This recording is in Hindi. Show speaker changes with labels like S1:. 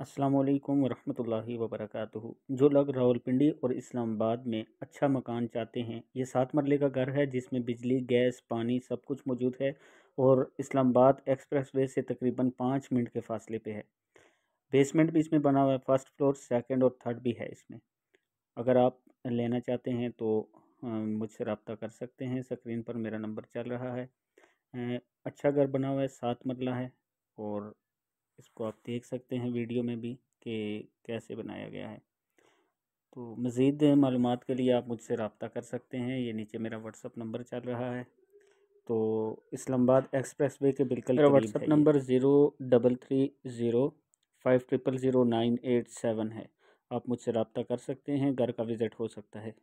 S1: असलकम वरहमल वबरक जो लोग रावलपिंडी और इस्लामाबाद में अच्छा मकान चाहते हैं ये सात मरले का घर है जिसमें बिजली गैस पानी सब कुछ मौजूद है और इस्लामाबाद एक्सप्रेस वे से तकरीबन पाँच मिनट के फासले पे है बेसमेंट भी इसमें बना हुआ है फर्स्ट फ्लोर सेकंड और थर्ड भी है इसमें अगर आप लेना चाहते हैं तो मुझसे रबता कर सकते हैं स्क्रीन पर मेरा नंबर चल रहा है अच्छा घर बना हुआ है सात मरला है और इसको आप देख सकते हैं वीडियो में भी कि कैसे बनाया गया है तो मज़ीद मालूम के लिए आप मुझसे रबता कर सकते हैं ये नीचे मेरा व्हाट्सअप नंबर चल रहा है तो इस्लामाबाद एक्सप्रेस वे के बिल्कुल मेरा number zero double three zero five triple zero nine eight seven है आप मुझसे रबता कर सकते हैं घर का विज़िट हो सकता है